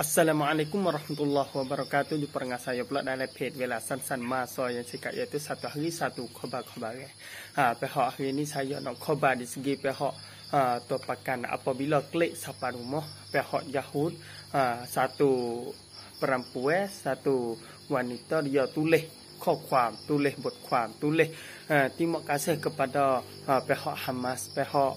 Assalamualaikum warahmatullahi wabarakatuh. Jumpa dengan saya pula dalam page Bila San-San Maso yang sikap iaitu satu hari satu khabar-khabar. Eh. Ha, pihak hari ini saya nak khabar di segi pihak ha, topakan apabila klik sapa rumah pihak Yahud ha, satu perempuan, eh, satu wanita dia tulis kau kuam, tulis buat kuam, tulis uh, terima kasih kepada uh, pihak Hamas, pihak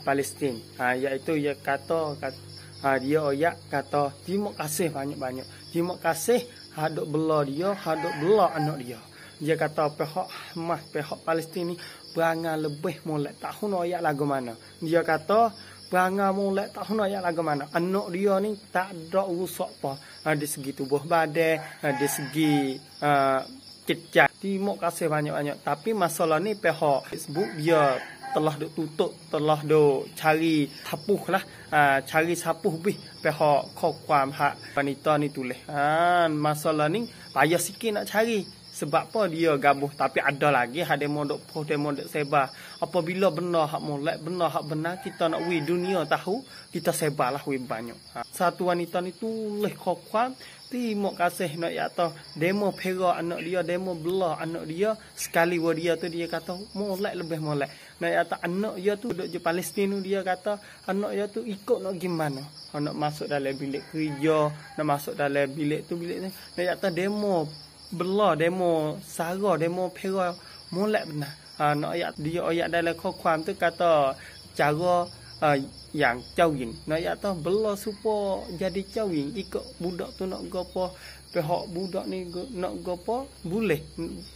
Palestin, iaitu ia kata, kata ha, dia oyak kata terima kasih banyak-banyak. Terima kasih hadok bela dia, hadok bela anak dia. Dia kata pihak mah pihak Palestin ni bangga lebih molek tahun oyak lagu mana. Dia kata bangga molek tahun oyak lagu mana. Anak dia ni tak ada rusak apa. Ha, di segi tubuh badan, ha, di segi ha, kecil. Terima kasih banyak-banyak. Tapi masalah ni pihak Facebook dia telah duk tutup telah duk cari sapuh lah ha, cari sapuh bih pihak kau kuam hak wanita ni tulis Ah, masalah ni payah sikit nak cari sebab apa dia gabuh tapi ada lagi ada mau duk puh ada mau duk sebar apabila benar hak mulai benar hak benar kita nak wi dunia tahu kita sebarlah wi banyak ha satu wanita ni tulis kokuan timo kasih nak ya to demo perak anak dia demo belah anak dia sekali wa dia tu dia kata molek lebih molek nak ya anak dia tu duduk di Palestin dia kata anak dia tu ikut nak gimana nak masuk dalam bilik kerja nak masuk dalam bilik tu bilik ni nak ya demo belah demo sara demo perak molek benar anak ha, ya dia ayat dalam kokuan tu kata cara uh, yang cawing. Nak ya tahu bela supo jadi cawing ikut budak tu nak gopoh, pehok budak ni nak gopoh, boleh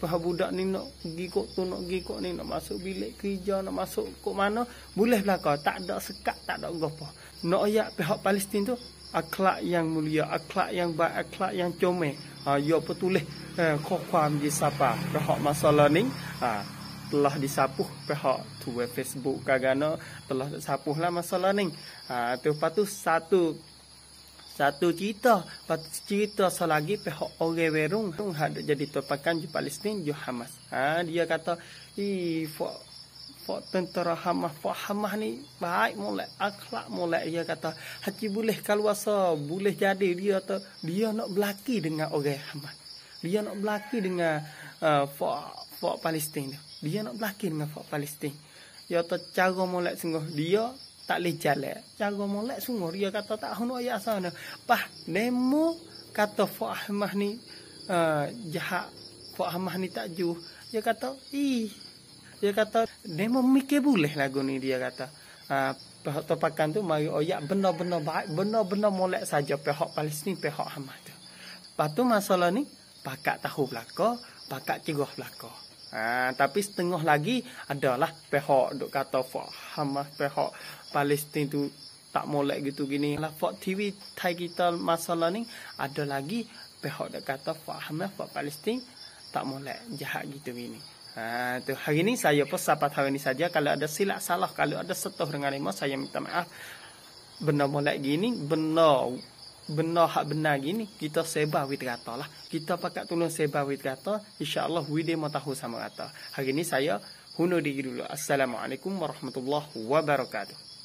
Pehok budak ni nak gikok tu nak gikok ni nak masuk bilik kerja nak masuk kok mana boleh lah kau, tak ada sekat tak ada gopoh. nak ya pihak Palestin tu akhlak yang mulia akhlak yang baik akhlak yang comel ha ya petulis eh, kok kwam di sapa pihak masalah ni ha telah disapuh pihak tu Facebook kerana telah disapuh lah masalah ni. Ha, tu patu satu satu cerita, lepas cerita selagi pihak orang Werung tu ada jadi terpakan di Palestin di Hamas. Ha, dia kata, i "Ih, Fak tentara Hamas, Fak Hamas ni baik mulai, akhlak mulai dia kata, hati boleh kaluasa, boleh jadi dia tu, dia nak belaki dengan orang Hamas. Dia nak belaki dengan uh, Fak fok Palestin tu. Dia nak berlakon dengan fok Palestin. Dia tu cara molek sungguh. Dia tak boleh jalan. Cara molek sungguh. Dia kata tak hono ayat sana. Pah, demo kata fok Ahmad ni uh, jahat. Fok Ahmad ni tak juh. Dia kata, ih. Dia kata, demo mikir boleh lagu ni dia kata. Uh, ah, topakan tu mari oyak benar-benar baik benar-benar molek saja pihak Palestin pihak Hamas tu. Lepas tu masalah ni pakak tahu belaka, pakak cegah belaka. Ha, tapi setengah lagi adalah pihak dok kata fuck Hamas, pihak Palestin tu tak molek gitu gini. Lah fuck TV Thai kita masalah ni ada lagi pihak dok kata fuck Hamas, fuck Palestin tak molek jahat gitu gini. Ha, tu hari ni saya pesapat hari ni saja kalau ada silap salah kalau ada setuh dengan lima saya minta maaf benda molek gini benda benar hak benar gini kita sebar wit rata lah. Kita pakat tolong sebar wit rata, insya-Allah dia mau tahu sama rata. Hari ini saya hunu diri dulu. Assalamualaikum warahmatullahi wabarakatuh.